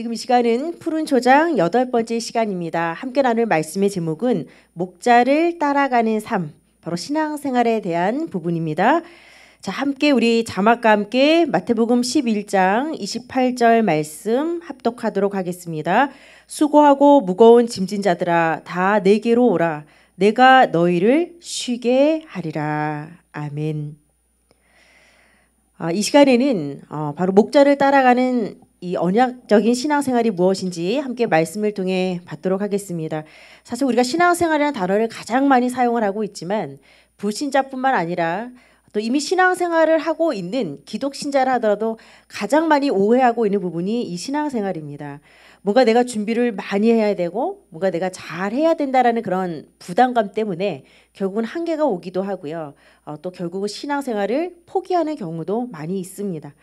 지금 이 시간은 푸른 초장 여덟 번째 시간입니다. 함께 나눌 말씀의 제목은 목자를 따라가는 삶, 바로 신앙생활에 대한 부분입니다. 자, 함께 우리 자막과 함께 마태복음 11장 28절 말씀 합독하도록 하겠습니다. 수고하고 무거운 짐진 자들아 다 내게로 오라 내가 너희를 쉬게 하리라. 아멘. 아, 이 시간에는 어, 바로 목자를 따라가는 이 언약적인 신앙생활이 무엇인지 함께 말씀을 통해 받도록 하겠습니다. 사실 우리가 신앙생활이라는 단어를 가장 많이 사용을 하고 있지만 불신자뿐만 아니라 또 이미 신앙생활을 하고 있는 기독신자라 하더라도 가장 많이 오해하고 있는 부분이 이 신앙생활입니다. 뭔가 내가 준비를 많이 해야 되고 뭔가 내가 잘 해야 된다라는 그런 부담감 때문에 결국은 한계가 오기도 하고요. 어, 또 결국은 신앙생활을 포기하는 경우도 많이 있습니다.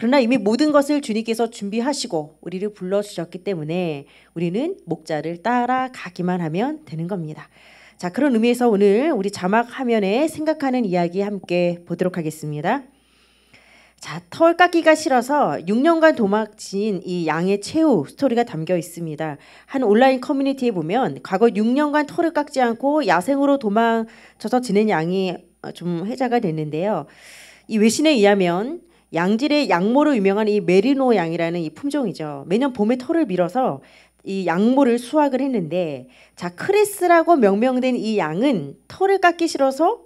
그러나 이미 모든 것을 주님께서 준비하시고 우리를 불러주셨기 때문에 우리는 목자를 따라가기만 하면 되는 겁니다. 자, 그런 의미에서 오늘 우리 자막 화면에 생각하는 이야기 함께 보도록 하겠습니다. 자, 털 깎기가 싫어서 6년간 도망친 이 양의 최후 스토리가 담겨 있습니다. 한 온라인 커뮤니티에 보면 과거 6년간 털을 깎지 않고 야생으로 도망쳐서 지낸 양이 어, 좀 회자가 됐는데요. 이 외신에 의하면 양질의 양모로 유명한 이 메리노 양이라는 이 품종이죠. 매년 봄에 털을 밀어서 이 양모를 수확을 했는데 자 크레스라고 명명된 이 양은 털을 깎기 싫어서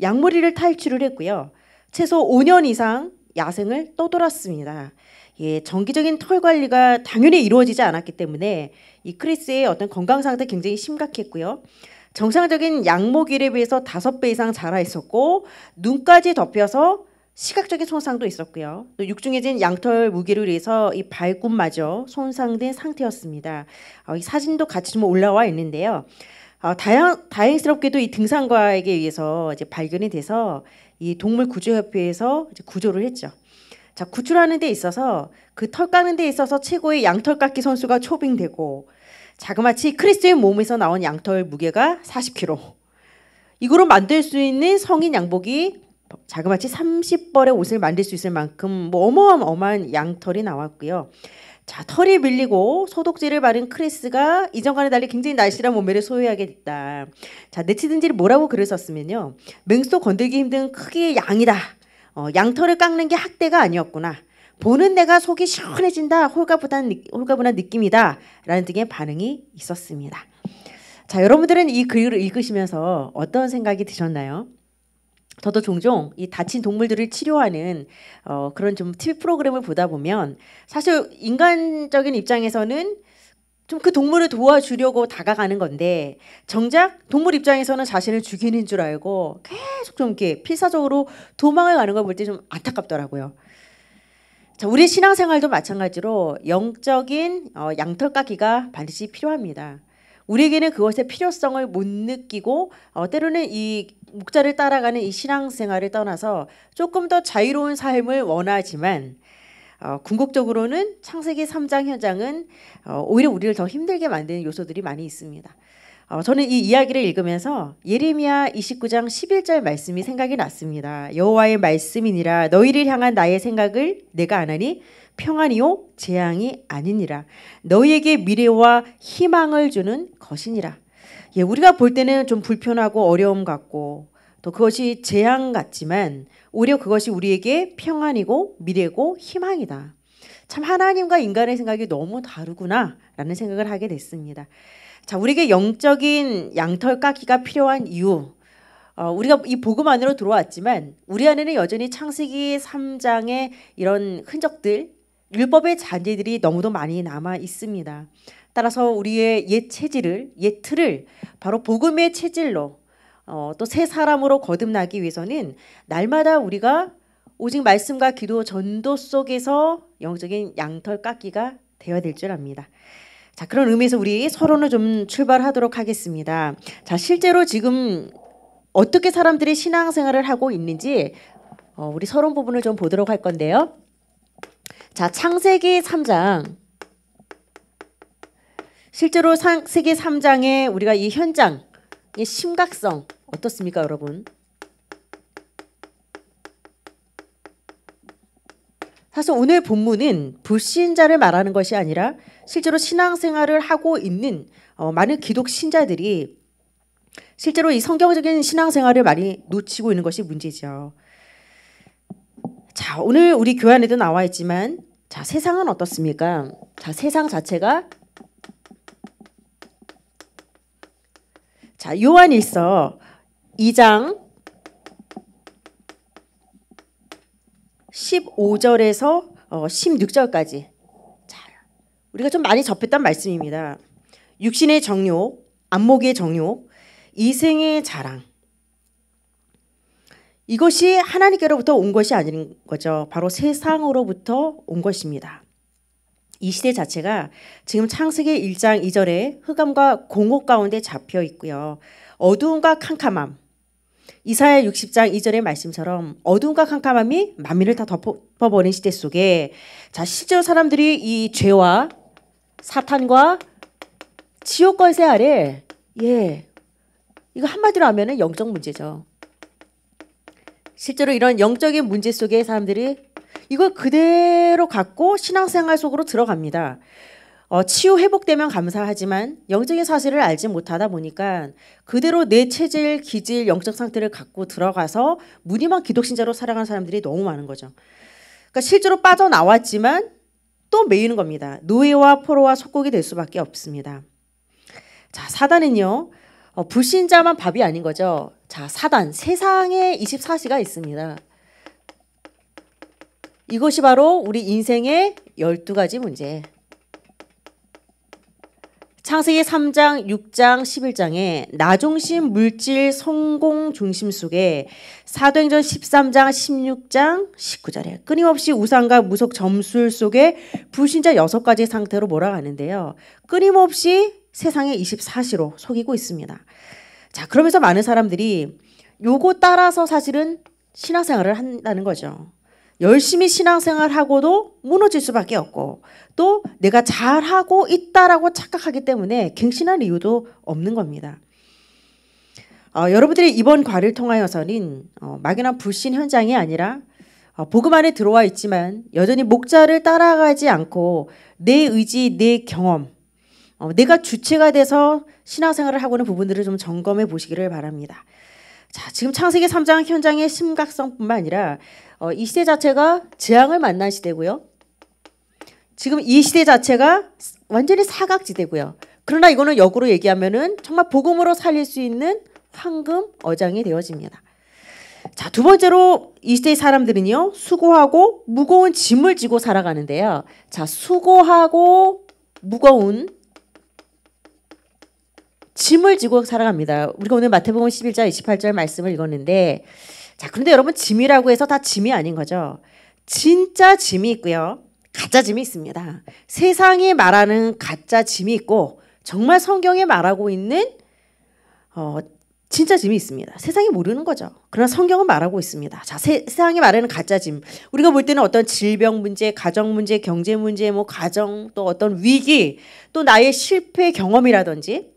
양모리를 탈출을 했고요. 최소 5년 이상 야생을 떠돌았습니다. 예, 정기적인 털 관리가 당연히 이루어지지 않았기 때문에 이 크리스의 어떤 건강 상태 굉장히 심각했고요. 정상적인 양모 길에 비해서 5배 이상 자라 있었고 눈까지 덮여서 시각적인 손상도 있었고요. 또 육중해진 양털 무게를위해서이 발굽마저 손상된 상태였습니다. 어, 이 사진도 같이 좀 올라와 있는데요. 어, 다양, 다행스럽게도 이 등산과에게 의해서 이제 발견이 돼서 이 동물구조협회에서 이제 구조를 했죠. 자, 구출하는 데 있어서 그 털 깎는 데 있어서 최고의 양털 깎기 선수가 초빙되고 자그마치 크리스의 몸에서 나온 양털 무게가 40kg. 이거로 만들 수 있는 성인 양복이 자그마치 30벌의 옷을 만들 수 있을 만큼 뭐 어마어마한 양털이 나왔고요. 자, 털이 밀리고 소독제를 바른 크리스가 이전과는 달리 굉장히 날씬한 몸매를 소유하게 됐다. 자, 내치든지이 뭐라고 글을 썼으면요. 맹수 건들기 힘든 크기의 양이다. 어, 양털을 깎는 게 학대가 아니었구나. 보는 내가 속이 시원해진다. 홀가분한, 홀가분한 느낌이다. 라는 등의 반응이 있었습니다. 자, 여러분들은 이 글을 읽으시면서 어떤 생각이 드셨나요? 저도 종종 이 다친 동물들을 치료하는 어, 그런 좀 TV 프로그램을 보다 보면 사실 인간적인 입장에서는 좀 그 동물을 도와주려고 다가가는 건데 정작 동물 입장에서는 자신을 죽이는 줄 알고 계속 좀 이렇게 필사적으로 도망을 가는 걸 볼 때 좀 안타깝더라고요. 자, 우리 신앙생활도 마찬가지로 영적인 어, 양털 깎기가 반드시 필요합니다. 우리에게는 그것의 필요성을 못 느끼고 어, 때로는 이 목자를 따라가는 이 신앙생활을 떠나서 조금 더 자유로운 삶을 원하지만 어, 궁극적으로는 창세기 3장 현장은 어, 오히려 우리를 더 힘들게 만드는 요소들이 많이 있습니다. 어, 저는 이 이야기를 읽으면서 예레미야 29장 11절 말씀이 생각이 났습니다. 여호와의 말씀이니라 너희를 향한 나의 생각을 내가 안하니 평안이요 재앙이 아니니라 너희에게 미래와 희망을 주는 것이니라. 예, 우리가 볼 때는 좀 불편하고 어려움 같고 또 그것이 재앙 같지만 오히려 그것이 우리에게 평안이고 미래고 희망이다. 참 하나님과 인간의 생각이 너무 다르구나라는 생각을 하게 됐습니다. 자, 우리에게 영적인 양털 깎기가 필요한 이유. 어, 우리가 이 복음 안으로 들어왔지만 우리 안에는 여전히 창세기 3장의 이런 흔적들, 율법의 잔재들이 너무도 많이 남아 있습니다. 따라서 우리의 옛 체질을, 옛 틀을 바로 복음의 체질로 어, 또새 사람으로 거듭나기 위해서는 날마다 우리가 오직 말씀과 기도 전도 속에서 영적인 양털 깎기가 되어야 될 줄 압니다. 자, 그런 의미에서 우리 서론을 좀 출발하도록 하겠습니다. 자, 실제로 지금 어떻게 사람들이 신앙생활을 하고 있는지 어, 우리 서론 부분을 좀 보도록 할 건데요. 자, 창세기 3장. 실제로 창세기 3장에 우리가 이 현장의 심각성 어떻습니까, 여러분? 사실 오늘 본문은 불신자를 말하는 것이 아니라 실제로 신앙생활을 하고 있는 어, 많은 기독 신자들이 실제로 이 성경적인 신앙생활을 많이 놓치고 있는 것이 문제죠. 자, 오늘 우리 교회 안에도 나와 있지만 자, 세상은 어떻습니까? 자, 세상 자체가 자, 요한일서 2장 15절에서 16절까지. 어, 자, 우리가 좀 많이 접했단 말씀입니다. 육신의 정욕, 안목의 정욕, 이생의 자랑. 이것이 하나님께로부터 온 것이 아닌 거죠. 바로 세상으로부터 온 것입니다. 이 시대 자체가 지금 창세기 1장 2절에 흑암과 공허 가운데 잡혀 있고요. 어두움과 캄캄함, 이사야 60장 2절의 말씀처럼 어둠과 캄캄함이 만민을 다 덮어버린 시대 속에 자 실제로 사람들이 이 죄와 사탄과 지옥 권세 아래 예 이거 한마디로 하면은 영적 문제죠. 실제로 이런 영적인 문제 속에 사람들이 이걸 그대로 갖고 신앙생활 속으로 들어갑니다. 어, 치유 회복되면 감사하지만 영적인 사실을 알지 못하다 보니까 그대로 내 체질, 기질, 영적 상태를 갖고 들어가서 무늬만 기독신자로 살아가는 사람들이 너무 많은 거죠. 그러니까 실제로 빠져나왔지만 또메이는 겁니다. 노예와 포로와 속국이 될 수밖에 없습니다. 자, 사단은요. 어, 불신자만 밥이 아닌 거죠. 자, 사단 세상에 24시가 있습니다. 이것이 바로 우리 인생의 12가지 문제. 창세기 3장, 6장, 11장에 나중심 물질 성공 중심 속에 사도행전 13장, 16장, 19절에 끊임없이 우상과 무속 점술 속에 불신자 6가지 상태로 몰아가는데요. 끊임없이 세상의 24시로 속이고 있습니다. 자, 그러면서 많은 사람들이 요거 따라서 사실은 신앙생활을 한다는 거죠. 열심히 신앙생활하고도 무너질 수밖에 없고 또 내가 잘하고 있다라고 착각하기 때문에 갱신할 이유도 없는 겁니다. 어, 여러분들이 이번 과를 통하여서는 어, 막연한 불신 현장이 아니라 어, 복음 안에 들어와 있지만 여전히 목자를 따라가지 않고 내 의지, 내 경험, 어, 내가 주체가 돼서 신앙생활을 하고 있는 부분들을 좀 점검해 보시기를 바랍니다. 자, 지금 창세기 3장 현장의 심각성뿐만 아니라 어, 이 시대 자체가 재앙을 만난 시대고요. 지금 이 시대 자체가 완전히 사각지대고요. 그러나 이거는 역으로 얘기하면은 정말 복음으로 살릴 수 있는 황금 어장이 되어집니다. 자, 두 번째로 이 시대의 사람들은요, 수고하고 무거운 짐을 지고 살아가는데요. 자, 수고하고 무거운 짐을 지고 살아갑니다. 우리가 오늘 마태복음 11장 28절 말씀을 읽었는데 자, 그런데 여러분 짐이라고 해서 다 짐이 아닌 거죠. 진짜 짐이 있고요. 가짜 짐이 있습니다. 세상이 말하는 가짜 짐이 있고 정말 성경에 말하고 있는 어, 진짜 짐이 있습니다. 세상이 모르는 거죠. 그러나 성경은 말하고 있습니다. 자, 세, 상이 말하는 가짜 짐. 우리가 볼 때는 어떤 질병 문제, 가정 문제, 경제 문제, 뭐 가정 또 어떤 위기, 또 나의 실패 경험이라든지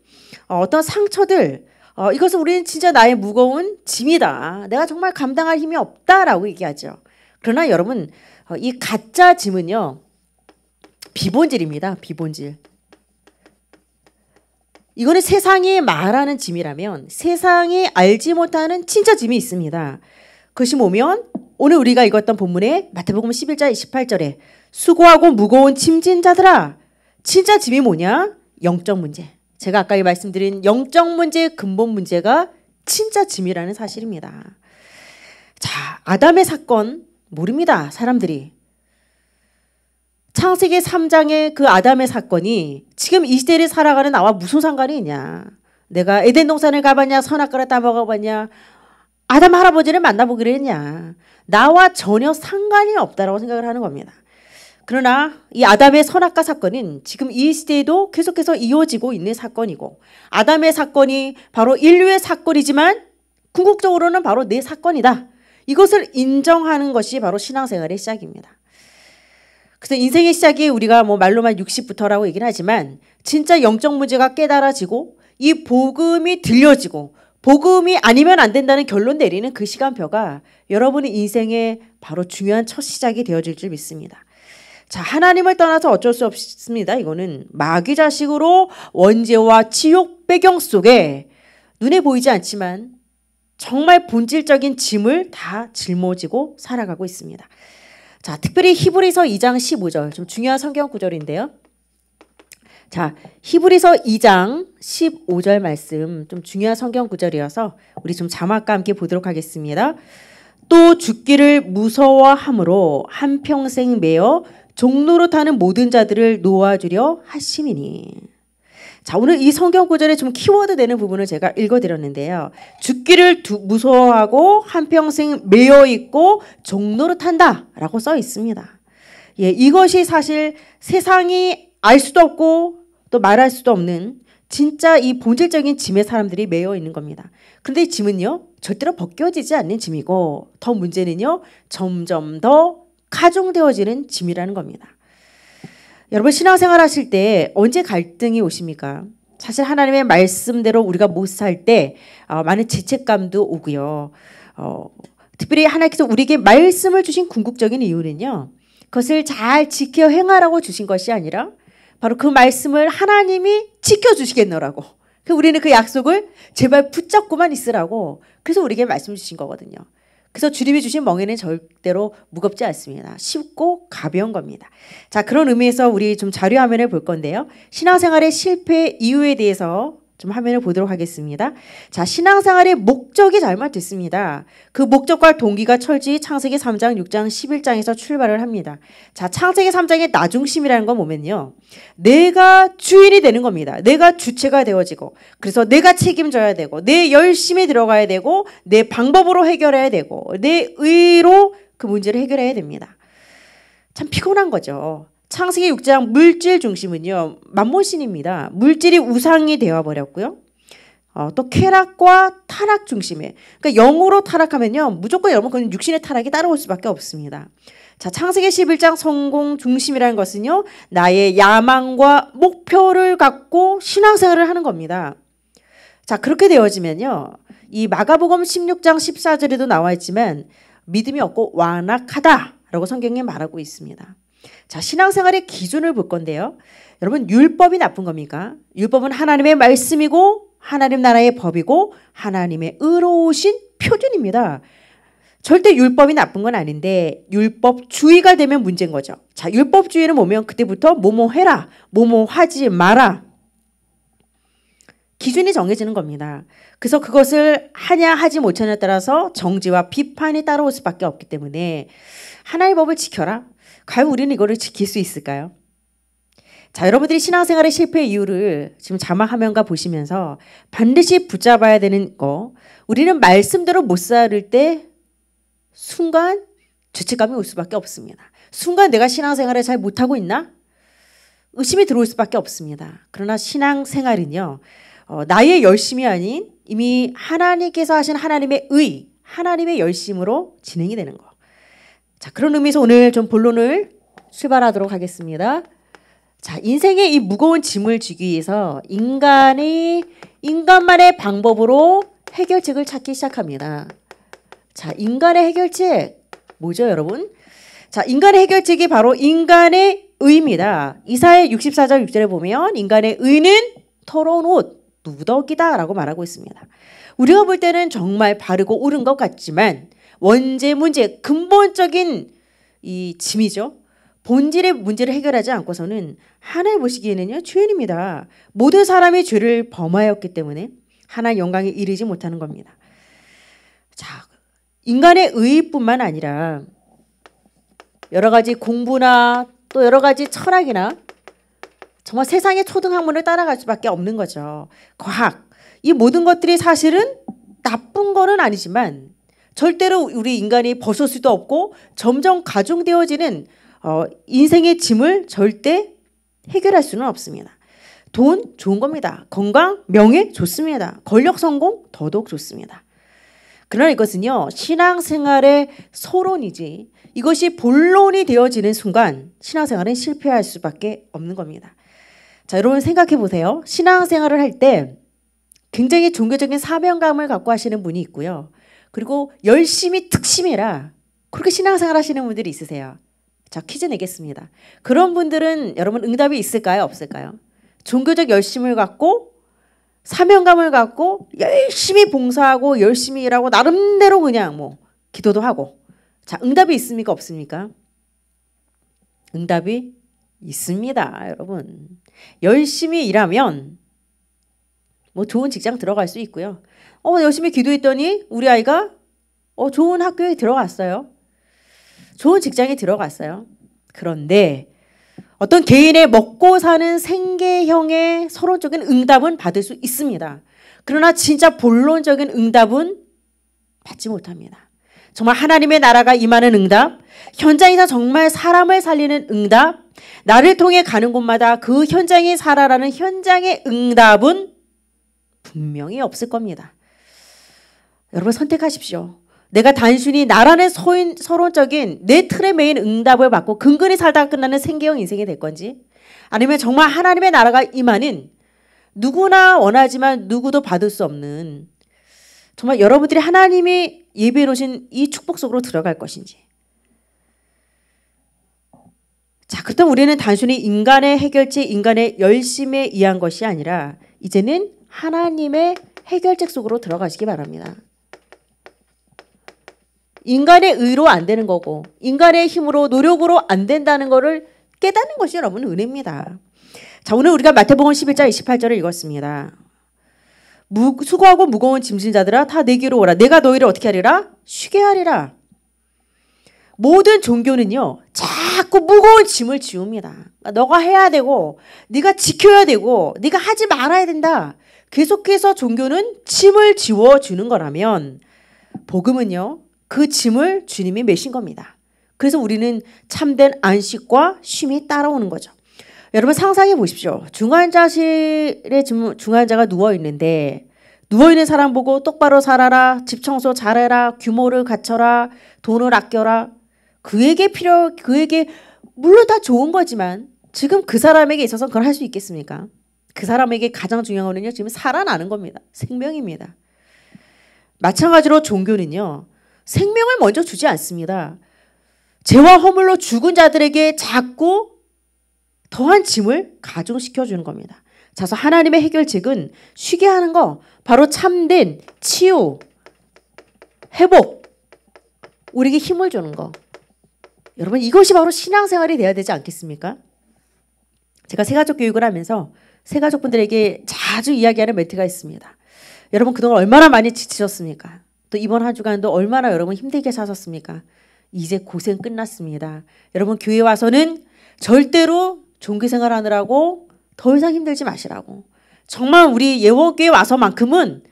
어, 어떤 상처들 어, 이것은 우리는 진짜 나의 무거운 짐이다. 내가 정말 감당할 힘이 없다라고 얘기하죠. 그러나 여러분 어, 이 가짜 짐은요 비본질입니다. 비본질. 이거는 세상이 말하는 짐이라면 세상이 알지 못하는 진짜 짐이 있습니다. 그것이 뭐면 오늘 우리가 읽었던 본문에 마태복음 1 1절 28절에 수고하고 무거운 짐진 자들아 진짜 짐이 뭐냐? 영적 문제. 제가 아까 말씀드린 영적 문제의 근본 문제가 진짜 짐이라는 사실입니다. 자, 아담의 사건 모릅니다. 사람들이. 창세기 3장의 그 아담의 사건이 지금 이 시대를 살아가는 나와 무슨 상관이 있냐. 내가 에덴 동산을 가봤냐, 선악과를 따먹어봤냐, 아담 할아버지를 만나보기로 했냐. 나와 전혀 상관이 없다라고 생각을 하는 겁니다. 그러나 이 아담의 선악과 사건은 지금 이 시대에도 계속해서 이어지고 있는 사건이고 아담의 사건이 바로 인류의 사건이지만 궁극적으로는 바로 내 사건이다. 이것을 인정하는 것이 바로 신앙생활의 시작입니다. 그래서 인생의 시작이 우리가 뭐 말로만 60부터라고 얘기는 하지만 진짜 영적 문제가 깨달아지고 이 복음이 들려지고 복음이 아니면 안 된다는 결론 내리는 그 시간표가 여러분의 인생의 바로 중요한 첫 시작이 되어질 줄 믿습니다. 자, 하나님을 떠나서 어쩔 수 없습니다. 이거는 마귀 자식으로 원죄와 치욕 배경 속에 눈에 보이지 않지만 정말 본질적인 짐을 다 짊어지고 살아가고 있습니다. 자, 특별히 히브리서 2장 15절. 좀 중요한 성경 구절인데요. 자, 히브리서 2장 15절 말씀 좀 중요한 성경 구절이어서 우리 좀 자막과 함께 보도록 하겠습니다. 또 죽기를 무서워함으로 한평생 매어 종로로 타는 모든 자들을 놓아주려 하심이니. 자, 오늘 이 성경 구절에 좀 키워드 되는 부분을 제가 읽어드렸는데요. 죽기를 두, 무서워하고 한평생 매여 있고 종로로 탄다 라고 써 있습니다. 예, 이것이 사실 세상이 알 수도 없고 또 말할 수도 없는 진짜 이 본질적인 짐에 사람들이 매여 있는 겁니다. 근데 이 짐은요, 절대로 벗겨지지 않는 짐이고, 더 문제는요, 점점 더 가중되어지는 짐이라는 겁니다. 여러분 신앙생활 하실 때 언제 갈등이 오십니까? 사실 하나님의 말씀대로 우리가 못 살때 어, 많은 죄책감도 오고요. 어, 특별히 하나님께서 우리에게 말씀을 주신 궁극적인 이유는요. 그것을 잘 지켜 행하라고 주신 것이 아니라 바로 그 말씀을 하나님이 지켜주시겠노라고. 그 우리는 그 약속을 제발 붙잡고만 있으라고. 그래서 우리에게 말씀 주신 거거든요. 그래서 주님이 주신 멍에는 절대로 무겁지 않습니다. 쉽고 가벼운 겁니다. 자, 그런 의미에서 우리 좀 자료 화면을 볼 건데요. 신앙생활의 실패 이유에 대해서 좀 화면을 보도록 하겠습니다. 자, 신앙생활의 목적이 잘못됐습니다. 그 목적과 동기가 철저히 창세기 3장, 6장, 11장에서 출발을 합니다. 자, 창세기 3장의 나중심이라는 건뭐면요 내가 주인이 되는 겁니다. 내가 주체가 되어지고, 그래서 내가 책임져야 되고, 내 열심히 들어가야 되고, 내 방법으로 해결해야 되고, 내 의로 그 문제를 해결해야 됩니다. 참 피곤한 거죠. 창세기 6장 물질 중심은요. 만몬신입니다. 물질이 우상이 되어 버렸고요. 어, 또 쾌락과 타락 중심에 그러니까 영으로 타락하면요. 무조건 여러분 그는 육신의 타락이 따라올 수밖에 없습니다. 자, 창세기 11장 성공 중심이라는 것은요. 나의 야망과 목표를 갖고 신앙생활을 하는 겁니다. 자, 그렇게 되어지면요. 이 마가복음 16장 14절에도 나와 있지만 믿음이 없고 완악하다라고 성경에 말하고 있습니다. 자, 신앙생활의 기준을 볼 건데요. 여러분, 율법이 나쁜 겁니까? 율법은 하나님의 말씀이고, 하나님 나라의 법이고, 하나님의 의로우신 표준입니다. 절대 율법이 나쁜 건 아닌데, 율법주의가 되면 문제인 거죠. 자, 율법주의는 뭐면 그때부터 뭐뭐 해라, 뭐뭐 하지 마라. 기준이 정해지는 겁니다. 그래서 그것을 하냐 하지 못하냐에 따라서 정지와 비판이 따라올 수밖에 없기 때문에 하나의 법을 지켜라. 과연 우리는 이거를 지킬 수 있을까요? 자, 여러분들이 신앙생활의 실패 이유를 지금 자막 화면과 보시면서 반드시 붙잡아야 되는 거, 우리는 말씀대로 못 살을 때 순간 죄책감이 올 수밖에 없습니다. 순간 내가 신앙생활을 잘 못하고 있나? 의심이 들어올 수밖에 없습니다. 그러나 신앙생활은요, 어, 나의 열심이 아닌 이미 하나님께서 하신 하나님의 의, 하나님의 열심으로 진행이 되는 거. 자, 그런 의미에서 오늘 좀 본론을 출발하도록 하겠습니다. 자, 인생의 이 무거운 짐을 지기 위해서 인간이 인간만의 방법으로 해결책을 찾기 시작합니다. 자, 인간의 해결책 뭐죠, 여러분? 자, 인간의 해결책이 바로 인간의 의입니다. 이사의 64장 6절에 보면 인간의 의는 더러운 옷, 누더기다라고 말하고 있습니다. 우리가 볼 때는 정말 바르고 옳은 것 같지만 원죄 문제 근본적인 이 짐이죠. 본질의 문제를 해결하지 않고서는 하나님 보시기에는요 죄인입니다. 모든 사람이 죄를 범하였기 때문에 하나 영광에 이르지 못하는 겁니다. 자 인간의 의뿐만 아니라 여러 가지 공부나 또 여러 가지 철학이나 정말 세상의 초등학문을 따라갈 수밖에 없는 거죠. 과학 이 모든 것들이 사실은 나쁜 거는 아니지만 절대로 우리 인간이 벗을 수도 없고 점점 가중되어지는 어, 인생의 짐을 절대 해결할 수는 없습니다. 돈 좋은 겁니다. 건강, 명예 좋습니다. 권력, 성공 더더욱 좋습니다. 그러나 이것은요, 신앙생활의 서론이지 이것이 본론이 되어지는 순간 신앙생활은 실패할 수밖에 없는 겁니다. 자, 여러분 생각해 보세요. 신앙생활을 할 때 굉장히 종교적인 사명감을 갖고 하시는 분이 있고요. 그리고 열심히 특심이라 그렇게 신앙생활 하시는 분들이 있으세요. 자, 퀴즈 내겠습니다. 그런 분들은 여러분 응답이 있을까요? 없을까요? 종교적 열심을 갖고 사명감을 갖고 열심히 봉사하고 열심히 일하고 나름대로 그냥 뭐 기도도 하고 자, 응답이 있습니까? 없습니까? 응답이 있습니다, 여러분. 열심히 일하면 뭐 좋은 직장 들어갈 수 있고요. 어, 뭐 열심히 기도했더니 우리 아이가 어, 좋은 학교에 들어갔어요. 좋은 직장에 들어갔어요. 그런데 어떤 개인의 먹고 사는 생계형의 서론적인 응답은 받을 수 있습니다. 그러나 진짜 본론적인 응답은 받지 못합니다. 정말 하나님의 나라가 임하는 응답, 현장에서 정말 사람을 살리는 응답, 나를 통해 가는 곳마다 그현장이 살아라는 현장의 응답은 분명히 없을 겁니다. 여러분 선택하십시오. 내가 단순히 나란의 소인, 서론적인 내 틀에 매인 응답을 받고 근근히 살다가 끝나는 생계형 인생이 될 건지 아니면 정말 하나님의 나라가 임하는 누구나 원하지만 누구도 받을 수 없는 정말 여러분들이 하나님이 예배해 놓으신 이 축복 속으로 들어갈 것인지 자, 그때 우리는 단순히 인간의 해결책, 인간의 열심에 의한 것이 아니라 이제는 하나님의 해결책 속으로 들어가시기 바랍니다. 인간의 의로 안 되는 거고 인간의 힘으로 노력으로 안 된다는 것을 깨닫는 것이 여러분 은혜입니다. 자 오늘 우리가 마태복음 11장 28절을 읽었습니다. 무, 수고하고 무거운 짐진 자들아 다 내게로 오라 내가 너희를 어떻게 하리라 쉬게 하리라. 모든 종교는요 자꾸 무거운 짐을 지웁니다. 너가 해야 되고 네가 지켜야 되고 네가 하지 말아야 된다. 계속해서 종교는 짐을 지워주는 거라면 복음은요, 그 짐을 주님이 메신 겁니다. 그래서 우리는 참된 안식과 쉼이 따라오는 거죠. 여러분 상상해 보십시오. 중환자실에 중환자가 누워 있는데 누워 있는 사람 보고 똑바로 살아라, 집 청소 잘해라, 규모를 갖춰라, 돈을 아껴라. 그에게 필요 그에게 물론 다 좋은 거지만 지금 그 사람에게 있어서 그걸 할 수 있겠습니까? 그 사람에게 가장 중요한 거는요. 지금 살아나는 겁니다. 생명입니다. 마찬가지로 종교는요. 생명을 먼저 주지 않습니다. 죄와 허물로 죽은 자들에게 자꾸 더한 짐을 가중시켜 주는 겁니다. 자서 하나님의 해결책은 쉬게 하는 거 바로 참된 치유, 회복, 우리에게 힘을 주는 거. 여러분 이것이 바로 신앙생활이 돼야 되지 않겠습니까? 제가 새가족 교육을 하면서 새가족분들에게 자주 이야기하는 멘트가 있습니다. 여러분 그동안 얼마나 많이 지치셨습니까? 또 이번 한 주간도 얼마나 여러분 힘들게 사셨습니까? 이제 고생 끝났습니다. 여러분 교회 와서는 절대로 종교 생활하느라고 더 이상 힘들지 마시라고. 정말 우리 예원교회 와서만큼은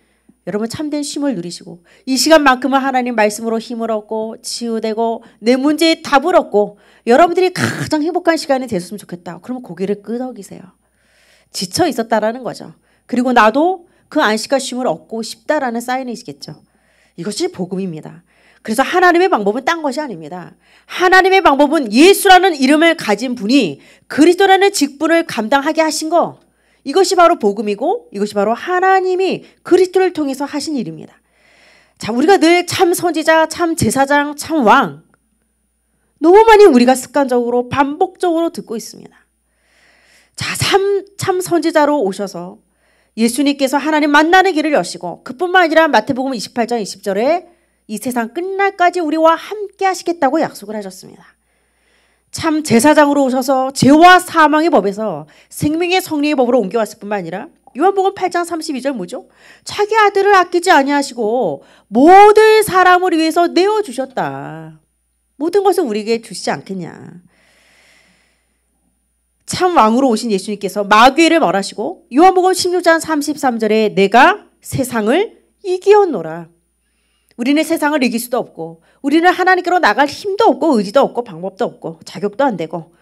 여러분 참된 쉼을 누리시고 이 시간만큼은 하나님 말씀으로 힘을 얻고 치유되고 내 문제에 답을 얻고 여러분들이 가장 행복한 시간이 됐으면 좋겠다. 그러면 고개를 끄덕이세요. 지쳐 있었다라는 거죠. 그리고 나도 그 안식과 쉼을 얻고 싶다라는 사인이시겠죠. 이것이 복음입니다. 그래서 하나님의 방법은 딴 것이 아닙니다. 하나님의 방법은 예수라는 이름을 가진 분이 그리스도라는 직분을 감당하게 하신 거. 이것이 바로 복음이고 이것이 바로 하나님이 그리스도를 통해서 하신 일입니다. 자, 우리가 늘 참 선지자, 참 제사장, 참 왕. 너무 많이 우리가 습관적으로 반복적으로 듣고 있습니다. 자, 참, 선지자로 오셔서 예수님께서 하나님 만나는 길을 여시고 그뿐만 아니라 마태복음 28장 20절에 이 세상 끝날까지 우리와 함께 하시겠다고 약속을 하셨습니다. 참 제사장으로 오셔서 죄와 사망의 법에서 생명의 성리의 법으로 옮겨왔을 뿐만 아니라 요한복음 8장 32절 뭐죠? 자기 아들을 아끼지 아니하시고 모든 사람을 위해서 내어 주셨다. 모든 것을 우리에게 주시지 않겠냐. 참 왕으로 오신 예수님께서 마귀를 말하시고 요한복음 16장 33절에 내가 세상을 이기었노라. 우리는 세상을 이길 수도 없고 우리는 하나님께로 나갈 힘도 없고 의지도 없고 방법도 없고 자격도 안 되고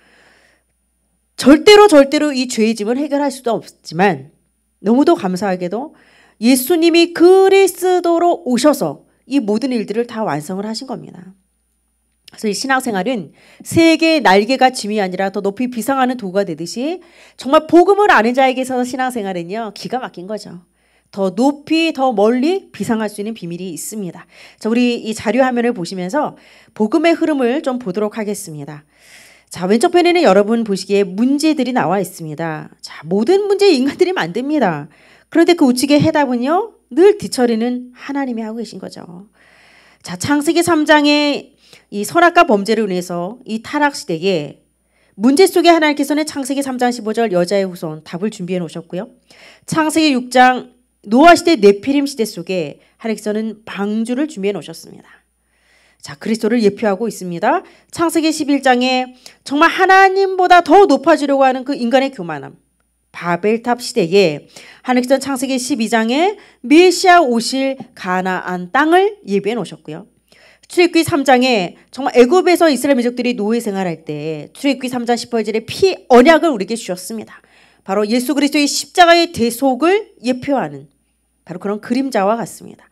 절대로 절대로 이 죄의 짐을 해결할 수도 없지만 너무도 감사하게도 예수님이 그리스도로 오셔서 이 모든 일들을 다 완성을 하신 겁니다. 그래서 이 신앙생활은 세계의 날개가 짐이 아니라 더 높이 비상하는 도구가 되듯이 정말 복음을 아는 자에게서 신앙생활은요 기가 막힌 거죠. 더 높이 더 멀리 비상할 수 있는 비밀이 있습니다. 자, 우리 이 자료 화면을 보시면서 복음의 흐름을 좀 보도록 하겠습니다. 자, 왼쪽편에는 여러분 보시기에 문제들이 나와 있습니다. 자, 모든 문제 인간들이 만듭니다. 그런데 그 우측의 해답은요, 늘 뒤처리는 하나님이 하고 계신 거죠. 자, 창세기 3장에 이 선악과 범죄를 인해서 이 타락 시대에 문제 속에 하나님께서는 창세기 3장 15절 여자의 후손 답을 준비해 놓으셨고요. 창세기 6장 노아 시대 네피림 시대 속에 하나님께서는 방주를 준비해 놓으셨습니다. 자, 그리스도를 예표하고 있습니다. 창세기 11장에 정말 하나님보다 더 높아지려고 하는 그 인간의 교만함. 바벨탑 시대에 하나님께서 창세기 12장에 메시아 오실 가나안 땅을 예비해 놓으셨고요. 출애굽기 3장에 정말 애굽에서 이스라엘 민족들이 노예 생활할 때 출애굽기 3장 18절에 피 언약을 우리에게 주셨습니다. 바로 예수 그리스도의 십자가의 대속을 예표하는 바로 그런 그림자와 같습니다.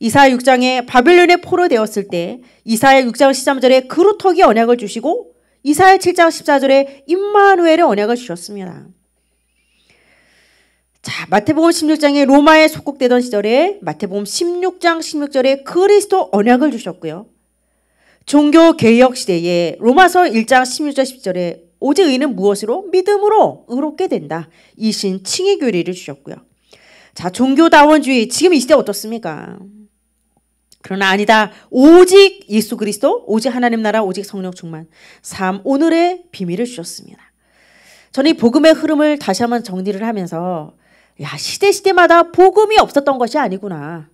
이사야 6장에 바벨론에 포로되었을 때 이사야 6장 13절에 그루터기 언약을 주시고 이사야 7장 14절에 임마누엘의 언약을 주셨습니다. 자, 마태복음 16장에 로마에 속국되던 시절에 마태복음 16장 16절에 그리스도 언약을 주셨고요. 종교 개혁 시대에 로마서 1장 16절 10절에 오직 의는 무엇으로 믿음으로 의롭게 된다. 이신 칭의 교리를 주셨고요. 자, 종교다원주의 지금 이 시대 어떻습니까? 그러나 아니다. 오직 예수 그리스도, 오직 하나님 나라, 오직 성령 충만. 삶 오늘의 비밀을 주셨습니다. 저는 이 복음의 흐름을 다시 한번 정리를 하면서 야, 시대시대마다 복음이 없었던 것이 아니구나.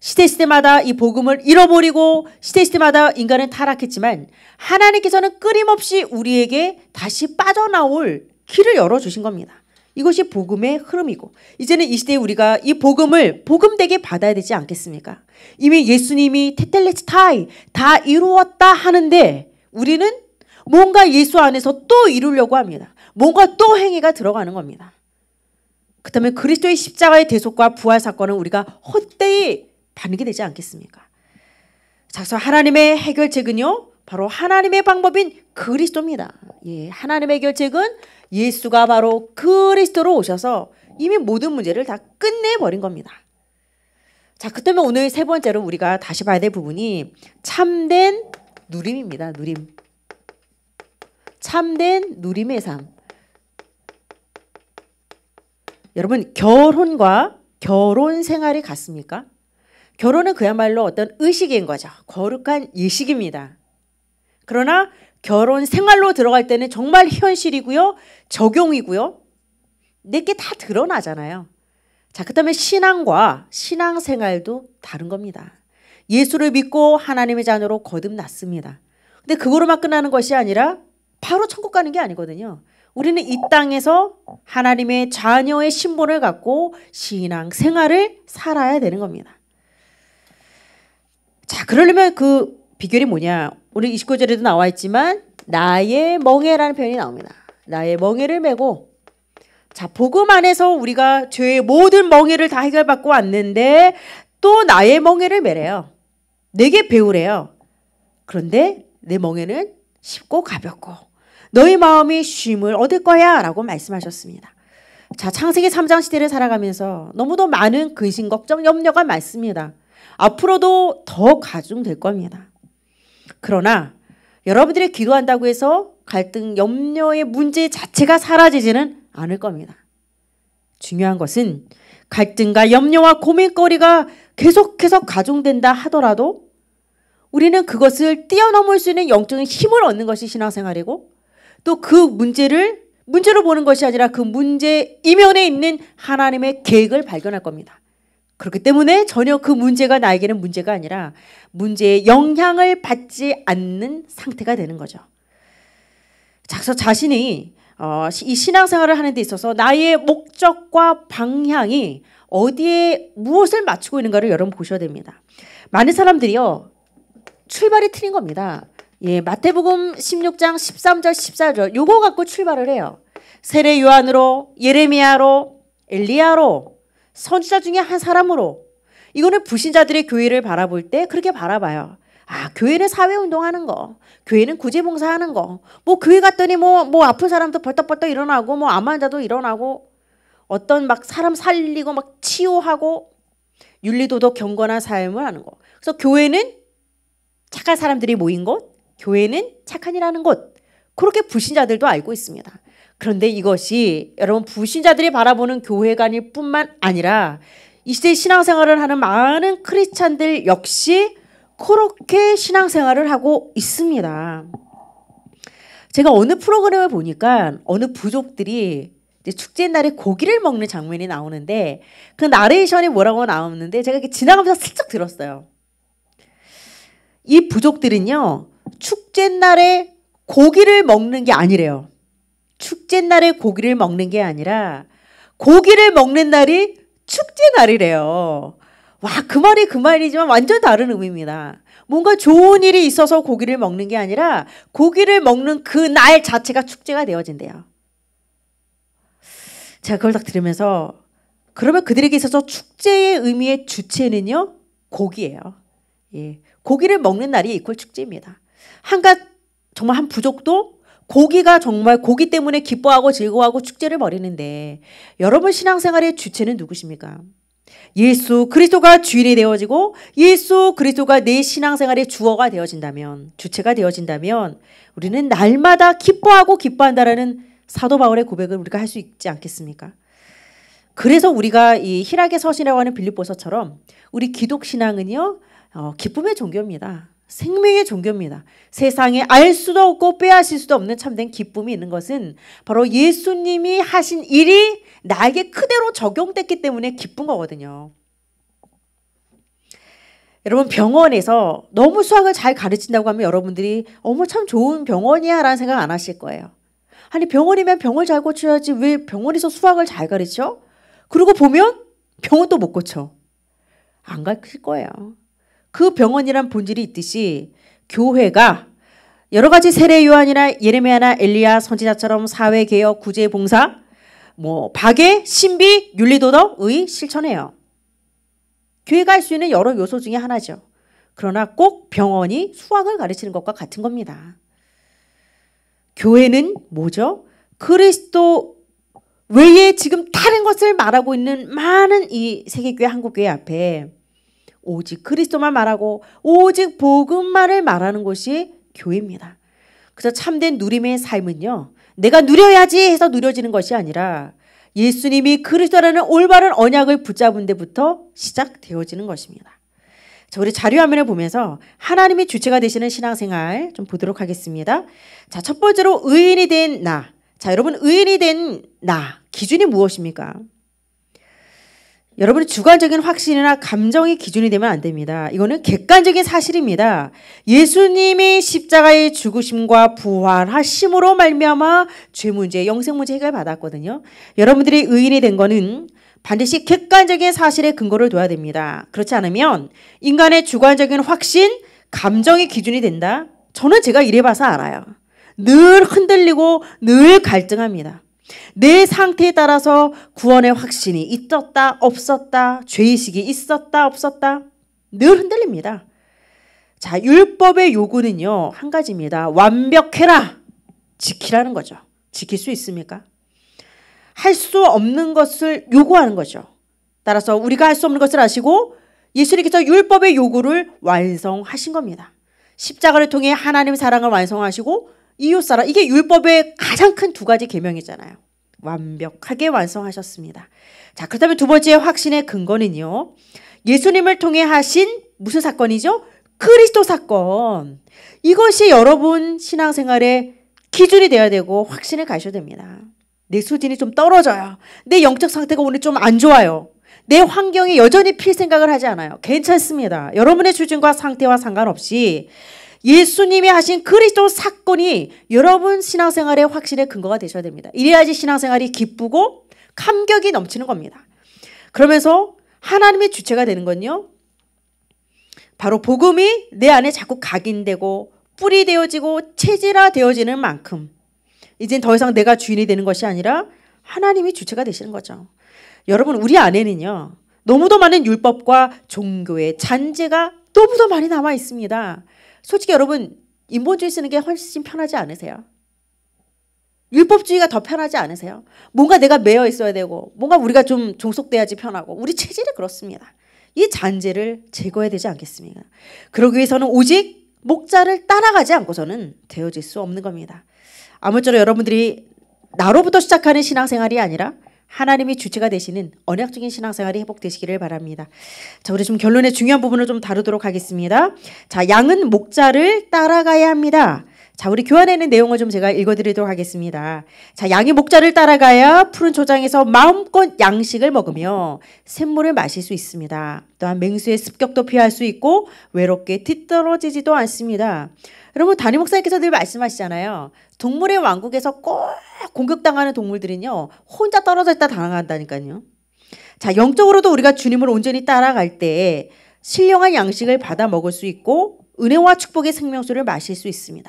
시대시대마다 이 복음을 잃어버리고 시대시대마다 인간은 타락했지만 하나님께서는 끊임없이 우리에게 다시 빠져나올 길을 열어주신 겁니다. 이것이 복음의 흐름이고 이제는 이 시대에 우리가 이 복음을 복음되게 받아야 되지 않겠습니까? 이미 예수님이 테텔레스타이 다 이루었다 하는데 우리는 뭔가 예수 안에서 또 이루려고 합니다. 뭔가 또 행위가 들어가는 겁니다. 그다음에 그리스도의 십자가의 대속과 부활 사건은 우리가 헛되이 반응이 되지 않겠습니까? 작서 하나님의 해결책은요. 바로 하나님의 방법인 그리스도입니다. 예, 하나님의 결책은 예수가 바로 그리스도로 오셔서 이미 모든 문제를 다 끝내버린 겁니다. 자, 그다면 오늘 세 번째로 우리가 다시 봐야 될 부분이 참된 누림입니다. 누림. 참된 누림의 삶. 여러분 결혼과 결혼 생활이 같습니까? 결혼은 그야말로 어떤 의식인 거죠. 거룩한 예식입니다. 그러나 결혼 생활로 들어갈 때는 정말 현실이고요. 적용이고요. 내게 다 드러나잖아요. 자, 그다음에 신앙과 신앙 생활도 다른 겁니다. 예수를 믿고 하나님의 자녀로 거듭났습니다. 근데 그거로만 끝나는 것이 아니라 바로 천국 가는 게 아니거든요. 우리는 이 땅에서 하나님의 자녀의 신분을 갖고 신앙 생활을 살아야 되는 겁니다. 자, 그러려면 그 비결이 뭐냐? 우리 29절에도 나와 있지만 나의 멍해라는 표현이 나옵니다. 나의 멍해를 메고 자, 복음 안에서 우리가 죄의 모든 멍해를 다 해결받고 왔는데 또 나의 멍해를 메래요. 내게 배우래요. 그런데 내 멍에는 쉽고 가볍고 너희 마음이 쉼을 얻을 거야 라고 말씀하셨습니다. 자, 창세기 3장 시대를 살아가면서 너무도 많은 근심, 걱정, 염려가 많습니다. 앞으로도 더 가중될 겁니다. 그러나 여러분들이 기도한다고 해서 갈등, 염려의 문제 자체가 사라지지는 않을 겁니다. 중요한 것은 갈등과 염려와 고민거리가 계속해서 가중된다 하더라도 우리는 그것을 뛰어넘을 수 있는 영적인 힘을 얻는 것이 신앙생활이고 또그 문제를 문제로 보는 것이 아니라 그 문제 이면에 있는 하나님의 계획을 발견할 겁니다. 그렇기 때문에 전혀 그 문제가 나에게는 문제가 아니라 문제에 영향을 받지 않는 상태가 되는 거죠. 작서 자신이 어, 이 신앙생활을 하는 데 있어서 나의 목적과 방향이 어디에 무엇을 맞추고 있는가를 여러분 보셔야 됩니다. 많은 사람들이요 출발이 틀린 겁니다. 예, 마태복음 16장 13절 14절 요거 갖고 출발을 해요. 세례 요한으로 예레미야로 엘리야로 선지자 중에 한 사람으로 이거는 불신자들의 교회를 바라볼 때 그렇게 바라봐요. 아, 교회는 사회 운동하는 거, 교회는 구제 봉사하는 거, 뭐 교회 갔더니 뭐뭐 뭐 아픈 사람도 벌떡벌떡 일어나고 뭐암 환자도 일어나고 어떤 막 사람 살리고 막 치유하고 윤리도덕 경건한 삶을 하는 거. 그래서 교회는 착한 사람들이 모인 곳, 교회는 착한이라는 곳 그렇게 불신자들도 알고 있습니다. 그런데 이것이 여러분 불신자들이 바라보는 교회관일 뿐만 아니라 이 시대 신앙생활을 하는 많은 크리스찬들 역시 그렇게 신앙생활을 하고 있습니다. 제가 어느 프로그램을 보니까 어느 부족들이 축제 날에 고기를 먹는 장면이 나오는데 그 나레이션이 뭐라고 나오는데 제가 이렇게 지나가면서 슬쩍 들었어요. 이 부족들은요 축제날에 고기를 먹는 게 아니래요. 축제날에 고기를 먹는 게 아니라 고기를 먹는 날이 축제날이래요. 와, 그 말이 그 말이지만 완전 다른 의미입니다. 뭔가 좋은 일이 있어서 고기를 먹는 게 아니라 고기를 먹는 그 날 자체가 축제가 되어진대요. 제가 그걸 딱 들으면서 그러면 그들에게 있어서 축제의 의미의 주체는요, 고기예요. 예. 고기를 먹는 날이 이퀄 축제입니다. 한가 정말 한 부족도 고기가 정말 고기 때문에 기뻐하고 즐거워하고 축제를 벌이는데 여러분 신앙생활의 주체는 누구십니까? 예수 그리스도가 주인이 되어지고 예수 그리스도가 내 신앙생활의 주어가 되어진다면 주체가 되어진다면 우리는 날마다 기뻐하고 기뻐한다라는 사도 바울의 고백을 우리가 할 수 있지 않겠습니까? 그래서 우리가 이 희락의 서신이라고 하는 빌립보서처럼 우리 기독 신앙은요 어, 기쁨의 종교입니다. 생명의 종교입니다. 세상에 알 수도 없고 빼앗을 수도 없는 참된 기쁨이 있는 것은 바로 예수님이 하신 일이 나에게 그대로 적용됐기 때문에 기쁜 거거든요. 여러분 병원에서 너무 수학을 잘 가르친다고 하면 여러분들이 어머 참 좋은 병원이야 라는 생각 안 하실 거예요. 아니 병원이면 병을 잘 고쳐야지 왜 병원에서 수학을 잘 가르쳐? 그리고 보면 병원도 못 고쳐. 안 가르칠 거예요. 그 병원이란 본질이 있듯이 교회가 여러 가지 세례 요한이나 예레미야나 엘리야 선지자처럼 사회 개혁, 구제 봉사, 뭐 박애, 신비, 윤리 도덕의 실천해요. 교회가 할 수 있는 여러 요소 중에 하나죠. 그러나 꼭 병원이 수학을 가르치는 것과 같은 겁니다. 교회는 뭐죠? 그리스도 외에 지금 다른 것을 말하고 있는 많은 이 세계교회, 한국교회 앞에 오직 그리스도만 말하고 오직 복음만을 말하는 곳이 교회입니다. 그래서 참된 누림의 삶은요. 내가 누려야지 해서 누려지는 것이 아니라 예수님이 그리스도라는 올바른 언약을 붙잡은 데부터 시작되어지는 것입니다. 자, 우리 자료 화면을 보면서 하나님이 주체가 되시는 신앙생활 좀 보도록 하겠습니다. 자, 첫 번째로 의인이 된 나. 자, 여러분 의인이 된 나. 기준이 무엇입니까? 여러분의 주관적인 확신이나 감정이 기준이 되면 안 됩니다. 이거는 객관적인 사실입니다. 예수님이 십자가의 죽으심과 부활하심으로 말미암아 죄 문제, 영생 문제 해결 받았거든요. 여러분들이 의인이 된 거는 반드시 객관적인 사실에 근거를 둬야 됩니다. 그렇지 않으면 인간의 주관적인 확신, 감정이 기준이 된다. 저는 제가 이래 봐서 알아요. 늘 흔들리고 늘 갈등합니다. 내 상태에 따라서 구원의 확신이 있었다 없었다 죄의식이 있었다 없었다 늘 흔들립니다. 자 율법의 요구는요 한 가지입니다. 완벽해라 지키라는 거죠. 지킬 수 있습니까? 할 수 없는 것을 요구하는 거죠. 따라서 우리가 할 수 없는 것을 아시고 예수님께서 율법의 요구를 완성하신 겁니다. 십자가를 통해 하나님의 사랑을 완성하시고 이웃사랑 이게 율법의 가장 큰 두 가지 계명이잖아요. 완벽하게 완성하셨습니다. 자 그렇다면 두 번째 확신의 근거는요. 예수님을 통해 하신 무슨 사건이죠? 그리스도 사건. 이것이 여러분 신앙생활의 기준이 되어야 되고 확신을 가셔야 됩니다. 내 수준이 좀 떨어져요. 내 영적 상태가 오늘 좀 안 좋아요. 내 환경이 여전히 필 생각을 하지 않아요. 괜찮습니다. 여러분의 수준과 상태와 상관없이 예수님이 하신 그리스도 사건이 여러분 신앙생활의 확신의 근거가 되셔야 됩니다. 이래야지 신앙생활이 기쁘고 감격이 넘치는 겁니다. 그러면서 하나님의 주체가 되는 건요. 바로 복음이 내 안에 자꾸 각인되고 뿌리 되어지고 체질화 되어지는 만큼 이젠 더 이상 내가 주인이 되는 것이 아니라 하나님이 주체가 되시는 거죠. 여러분 우리 안에는요. 너무도 많은 율법과 종교의 잔재가 너무도 많이 남아 있습니다. 솔직히 여러분 인본주의 쓰는 게 훨씬 편하지 않으세요? 율법주의가 더 편하지 않으세요? 뭔가 내가 매여 있어야 되고 뭔가 우리가 좀 종속돼야지 편하고 우리 체질이 그렇습니다. 이 잔재를 제거해야 되지 않겠습니까? 그러기 위해서는 오직 목자를 따라가지 않고서는 되어질 수 없는 겁니다. 아무쪼록 여러분들이 나로부터 시작하는 신앙생활이 아니라 하나님이 주체가 되시는 언약적인 신앙생활이 회복되시기를 바랍니다. 자, 우리 좀 결론의 중요한 부분을 좀 다루도록 하겠습니다. 자, 양은 목자를 따라가야 합니다. 자, 우리 교환에 는 내용을 좀 제가 읽어드리도록 하겠습니다. 자, 양이 목자를 따라가야 푸른 초장에서 마음껏 양식을 먹으며 샘물을 마실 수 있습니다. 또한 맹수의 습격도 피할 수 있고 외롭게 뒤떨어지지도 않습니다. 여러분 다니 목사님께서 늘 말씀하시잖아요. 동물의 왕국에서 꼭 공격당하는 동물들은요. 혼자 떨어져 있다 당한다니까요. 자 영적으로도 우리가 주님을 온전히 따라갈 때 신령한 양식을 받아 먹을 수 있고 은혜와 축복의 생명수를 마실 수 있습니다.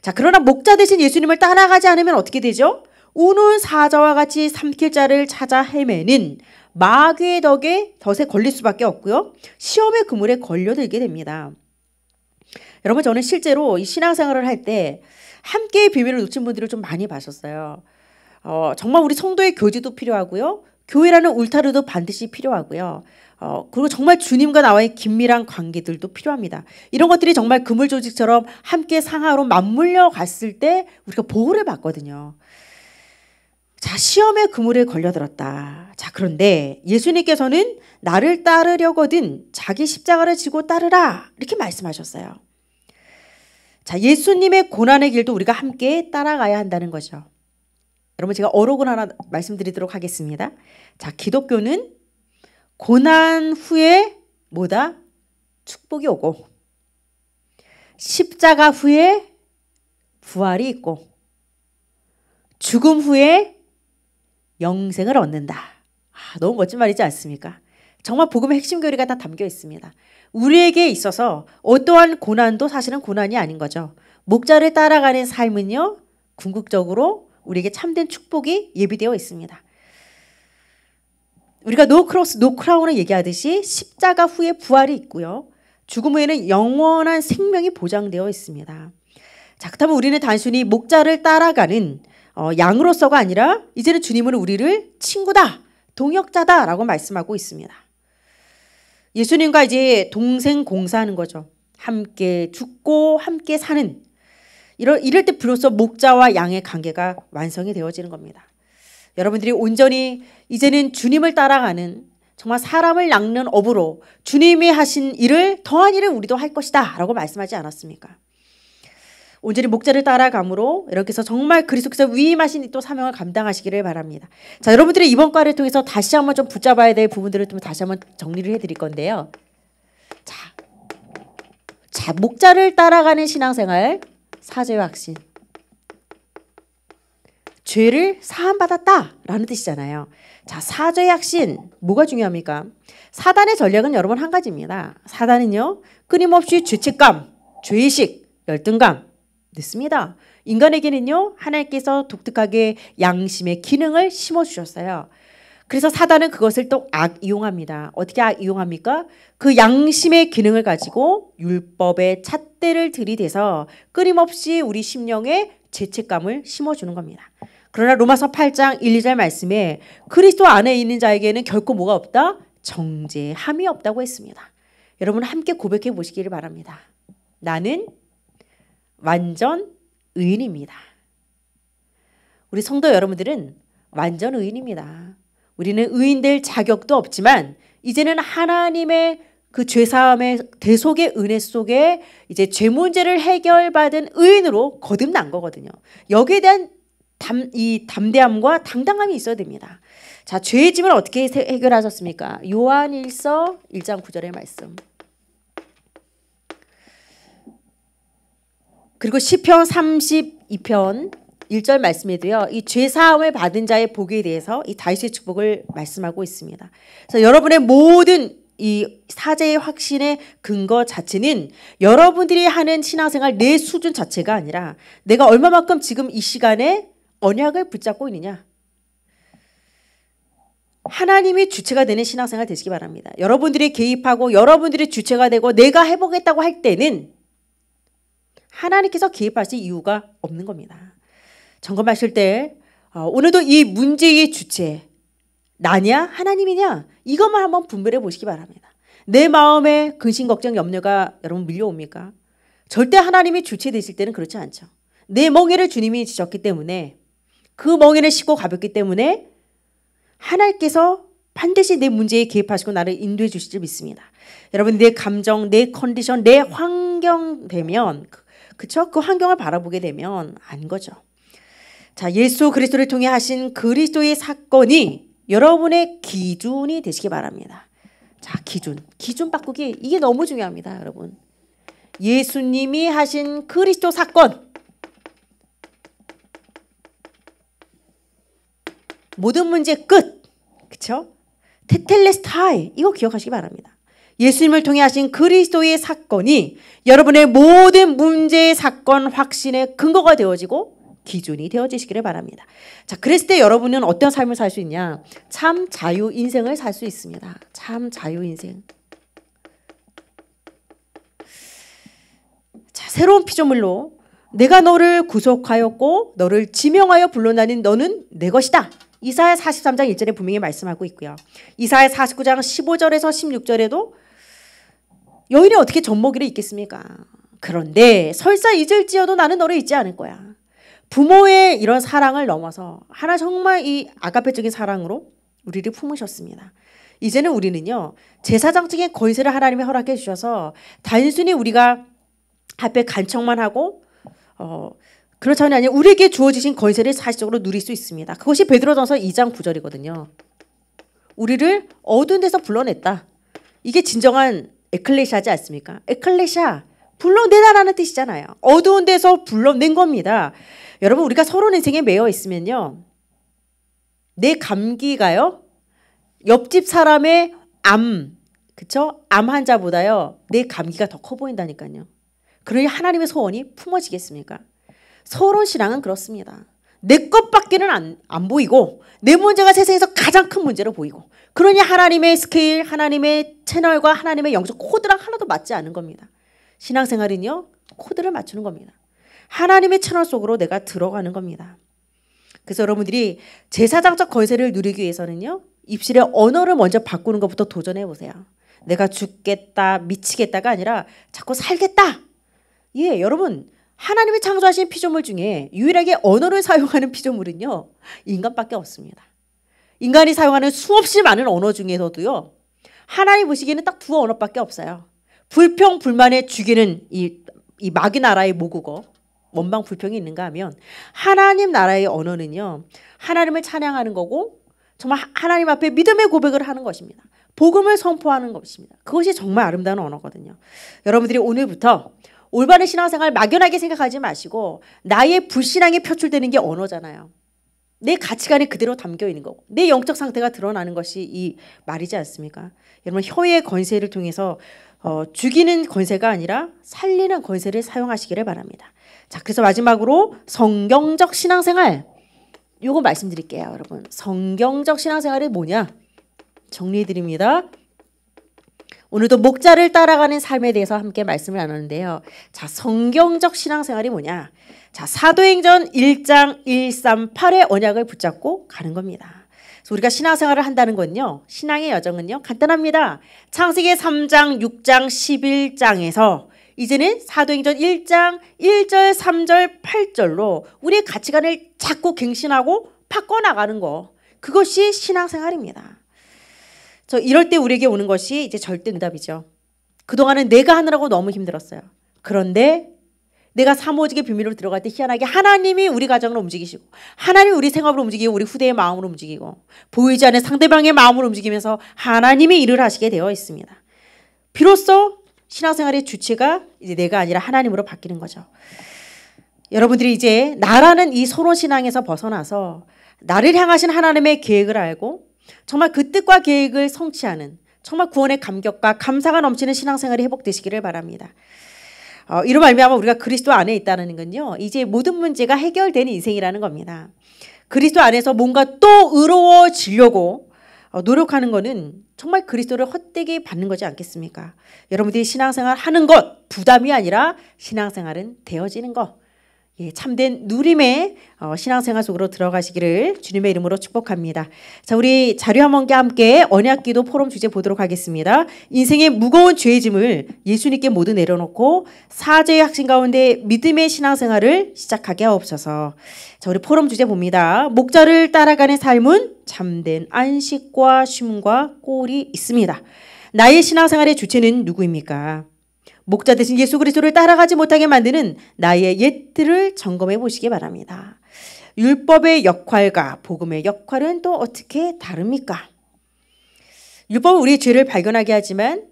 자 그러나 목자 대신 예수님을 따라가지 않으면 어떻게 되죠? 우는 사자와 같이 삼킬 자를 찾아 헤매는 마귀의 덕에 덫에 걸릴 수밖에 없고요. 시험의 그물에 걸려들게 됩니다. 여러분 저는 실제로 이 신앙생활을 할 때함께 비밀을 놓친 분들을 좀 많이 봤었어요. 어, 정말 우리 성도의 교제도 필요하고요. 교회라는 울타리도 반드시 필요하고요. 어, 그리고 정말 주님과 나와의 긴밀한 관계들도 필요합니다. 이런 것들이 정말 그물 조직처럼 함께 상하로 맞물려 갔을 때 우리가 보호를 받거든요. 자, 시험의 그물에 걸려들었다. 자, 그런데 예수님께서는 나를 따르려거든 자기 십자가를 지고 따르라. 이렇게 말씀하셨어요. 자, 예수님의 고난의 길도 우리가 함께 따라가야 한다는 거죠. 여러분 제가 어록을 하나 말씀드리도록 하겠습니다. 자, 기독교는 고난 후에 뭐다? 축복이 오고 십자가 후에 부활이 있고 죽음 후에 영생을 얻는다. 아, 너무 멋진 말이지 않습니까? 정말 복음의 핵심 교리가 다 담겨 있습니다. 우리에게 있어서 어떠한 고난도 사실은 고난이 아닌 거죠. 목자를 따라가는 삶은요, 궁극적으로 우리에게 참된 축복이 예비되어 있습니다. 우리가 노 크로스, 노 크라운을 얘기하듯이 십자가 후에 부활이 있고요. 죽음 후에는 영원한 생명이 보장되어 있습니다. 자, 그렇다면 우리는 단순히 목자를 따라가는 어, 양으로서가 아니라 이제는 주님은 우리를 친구다, 동역자다라고 말씀하고 있습니다. 예수님과 이제 동생 공사하는 거죠. 함께 죽고 함께 사는 이럴, 이럴 때 비로소 목자와 양의 관계가 완성이 되어지는 겁니다. 여러분들이 온전히 이제는 주님을 따라가는 정말 사람을 낚는 업으로 주님이 하신 일을 더한 일을 우리도 할 것이다 라고 말씀하지 않았습니까? 온전히 목자를 따라감으로 이렇게 해서 정말 그리스도께서 위임하신 또 사명을 감당하시기를 바랍니다. 자, 여러분들이 이번 과를 통해서 다시 한번 좀 붙잡아야 될 부분들을 좀 다시 한번 정리를 해드릴 건데요. 자, 자 목자를 따라가는 신앙생활 사죄 확신. 죄를 사함받았다라는 뜻이잖아요. 자, 사죄 확신 뭐가 중요합니까? 사단의 전략은 여러분 한 가지입니다. 사단은요 끊임없이 죄책감, 죄의식, 열등감 됐습니다. 인간에게는요, 하나님께서 독특하게 양심의 기능을 심어주셨어요. 그래서 사단은 그것을 또 악 이용합니다. 어떻게 악 이용합니까? 그 양심의 기능을 가지고 율법의 잣대를 들이대서 끊임없이 우리 심령에 죄책감을 심어주는 겁니다. 그러나 로마서 8장 1, 2절 말씀에 그리스도 안에 있는 자에게는 결코 뭐가 없다? 정죄함이 없다고 했습니다. 여러분 함께 고백해 보시기를 바랍니다. 나는 완전 의인입니다. 우리 성도 여러분들은 완전 의인입니다. 우리는 의인될 자격도 없지만 이제는 하나님의 그 죄사함의 대속의 은혜 속에 이제 죄 문제를 해결받은 의인으로 거듭난 거거든요. 여기에 대한 담, 이 담대함과 당당함이 있어야 됩니다. 자, 죄의 짐을 어떻게 해결하셨습니까? 요한일서 1장 9절의 말씀. 그리고 시편 32편 1절 말씀에도요. 이 죄사함을 받은 자의 복에 대해서 이 다윗의 축복을 말씀하고 있습니다. 그래서 여러분의 모든 이 사제의 확신의 근거 자체는 여러분들이 하는 신앙생활 내 수준 자체가 아니라 내가 얼마만큼 지금 이 시간에 언약을 붙잡고 있느냐. 하나님이 주체가 되는 신앙생활 되시기 바랍니다. 여러분들이 개입하고 여러분들이 주체가 되고 내가 해보겠다고 할 때는 하나님께서 개입하실 이유가 없는 겁니다. 점검하실 때 어, 오늘도 이 문제의 주체 나냐 하나님이냐 이것만 한번 분별해 보시기 바랍니다. 내 마음에 근심 걱정 염려가 여러분 밀려옵니까? 절대 하나님이 주체 되실 때는 그렇지 않죠. 내 멍에를 주님이 지셨기 때문에 그 멍에를 싣고 가볍기 때문에 하나님께서 반드시 내 문제에 개입하시고 나를 인도해 주실 줄 믿습니다. 여러분 내 감정, 내 컨디션, 내 환경 되면 그 그쵸? 그 환경을 바라보게 되면 안 거죠. 자, 예수 그리스도를 통해 하신 그리스도의 사건이 여러분의 기준이 되시기 바랍니다. 자, 기준. 기준 바꾸기. 이게 너무 중요합니다, 여러분. 예수님이 하신 그리스도 사건. 모든 문제 끝. 그쵸? 테텔레스타이. 이거 기억하시기 바랍니다. 예수님을 통해 하신 그리스도의 사건이 여러분의 모든 문제의 사건 확신의 근거가 되어지고 기준이 되어지시기를 바랍니다. 자, 그랬을 때 여러분은 어떤 삶을 살 수 있냐? 참 자유 인생을 살 수 있습니다. 참 자유 인생. 자, 새로운 피조물로 내가 너를 구속하였고 너를 지명하여 불러나니 너는 내 것이다. 이사야 43장 1절에 분명히 말씀하고 있고요. 이사야 49장 15절에서 16절에도 여인이 어떻게 젖먹이를 잊겠습니까? 그런데 설사 잊을지어도 나는 너를 잊지 않을 거야. 부모의 이런 사랑을 넘어서 하나 정말 이 아가페적인 사랑으로 우리를 품으셨습니다. 이제는 우리는요 제사장측의 권세를 하나님이 허락해 주셔서 단순히 우리가 앞에 간청만 하고 어 그렇잖아요. 아니 우리에게 주어지신 권세를 사실적으로 누릴 수 있습니다. 그것이 베드로전서 2장 9절이거든요. 우리를 어두운 데서 불러냈다. 이게 진정한 에클레시아지 않습니까? 에클레시아 불러내다라는 뜻이잖아요. 어두운 데서 불러낸 겁니다. 여러분 우리가 서론 인생에 매여 있으면요. 내 감기가요. 옆집 사람의 암, 그쵸? 암 환자보다요. 내 감기가 더 커 보인다니까요. 그러니 하나님의 소원이 품어지겠습니까? 서론 신앙은 그렇습니다. 내 것밖에는 안, 안 보이고 내 문제가 세상에서 가장 큰 문제로 보이고 그러니 하나님의 스케일, 하나님의 채널과 하나님의 영적 코드랑 하나도 맞지 않은 겁니다. 신앙생활은요. 코드를 맞추는 겁니다. 하나님의 채널 속으로 내가 들어가는 겁니다. 그래서 여러분들이 제사장적 권세를 누리기 위해서는요. 입실의 언어를 먼저 바꾸는 것부터 도전해 보세요. 내가 죽겠다, 미치겠다가 아니라 자꾸 살겠다. 예, 여러분 하나님이 창조하신 피조물 중에 유일하게 언어를 사용하는 피조물은요, 인간밖에 없습니다. 인간이 사용하는 수없이 많은 언어 중에서도요, 하나님 보시기에는 딱 두 언어밖에 없어요. 불평, 불만에 죽이는 이, 이 마귀 나라의 모국어, 원망, 불평이 있는가 하면, 하나님 나라의 언어는요, 하나님을 찬양하는 거고, 정말 하나님 앞에 믿음의 고백을 하는 것입니다. 복음을 선포하는 것입니다. 그것이 정말 아름다운 언어거든요. 여러분들이 오늘부터 올바른 신앙생활 막연하게 생각하지 마시고 나의 불신앙이 표출되는 게 언어잖아요. 내 가치관이 그대로 담겨 있는 거고 내 영적 상태가 드러나는 것이 이 말이지 않습니까? 여러분 혀의 권세를 통해서 어, 죽이는 권세가 아니라 살리는 권세를 사용하시기를 바랍니다. 자 그래서 마지막으로 성경적 신앙생활 요거 말씀드릴게요 여러분 성경적 신앙생활이 뭐냐 정리해드립니다. 오늘도 목자를 따라가는 삶에 대해서 함께 말씀을 나누는데요. 자, 성경적 신앙생활이 뭐냐? 자, 사도행전 1장 138의 언약을 붙잡고 가는 겁니다. 그래서 우리가 신앙생활을 한다는 건요. 신앙의 여정은요. 간단합니다. 창세기 3장, 6장, 11장에서 이제는 사도행전 1장 1절, 3절, 8절로 우리의 가치관을 자꾸 갱신하고 바꿔 나가는 거. 그것이 신앙생활입니다. 저 이럴 때 우리에게 오는 것이 이제 절대 응답이죠. 그동안은 내가 하느라고 너무 힘들었어요. 그런데 내가 사모직의 비밀로 들어갈 때 희한하게 하나님이 우리 가정으로 움직이시고 하나님이 우리 생업로 움직이고 우리 후대의 마음으로 움직이고 보이지 않는 상대방의 마음으로 움직이면서 하나님이 일을 하시게 되어 있습니다. 비로소 신앙생활의 주체가 이제 내가 아니라 하나님으로 바뀌는 거죠. 여러분들이 이제 나라는 이 서로 신앙에서 벗어나서 나를 향하신 하나님의 계획을 알고 정말 그 뜻과 계획을 성취하는 정말 구원의 감격과 감사가 넘치는 신앙생활이 회복되시기를 바랍니다. 어, 이로 말미암아 우리가 그리스도 안에 있다는 건요. 이제 모든 문제가 해결된 인생이라는 겁니다. 그리스도 안에서 뭔가 또 의로워지려고 어, 노력하는 것은 정말 그리스도를 헛되게 받는 거지 않겠습니까? 여러분들이 신앙생활 하는 것 부담이 아니라 신앙생활은 되어지는 것 예, 참된 누림의 어, 신앙생활 속으로 들어가시기를 주님의 이름으로 축복합니다. 자, 우리 자료 한 번께 함께 언약기도 포럼 주제 보도록 하겠습니다. 인생의 무거운 죄 짐을 예수님께 모두 내려놓고 사죄의 확신 가운데 믿음의 신앙생활을 시작하게 하옵소서. 자, 우리 포럼 주제 봅니다. 목자를 따라가는 삶은 참된 안식과 쉼과 꼴이 있습니다. 나의 신앙생활의 주체는 누구입니까? 목자 대신 예수 그리스도를 따라가지 못하게 만드는 나의 옛들을 점검해 보시기 바랍니다. 율법의 역할과 복음의 역할은 또 어떻게 다릅니까? 율법은 우리의 죄를 발견하게 하지만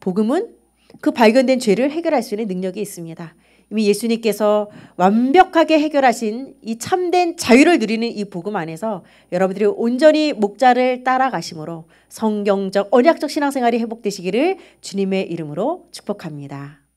복음은 그 발견된 죄를 해결할 수 있는 능력이 있습니다. 이미 예수님께서 완벽하게 해결하신 이 참된 자유를 누리는 이 복음 안에서 여러분들이 온전히 목자를 따라가심으로 성경적 언약적 신앙생활이 회복되시기를 주님의 이름으로 축복합니다.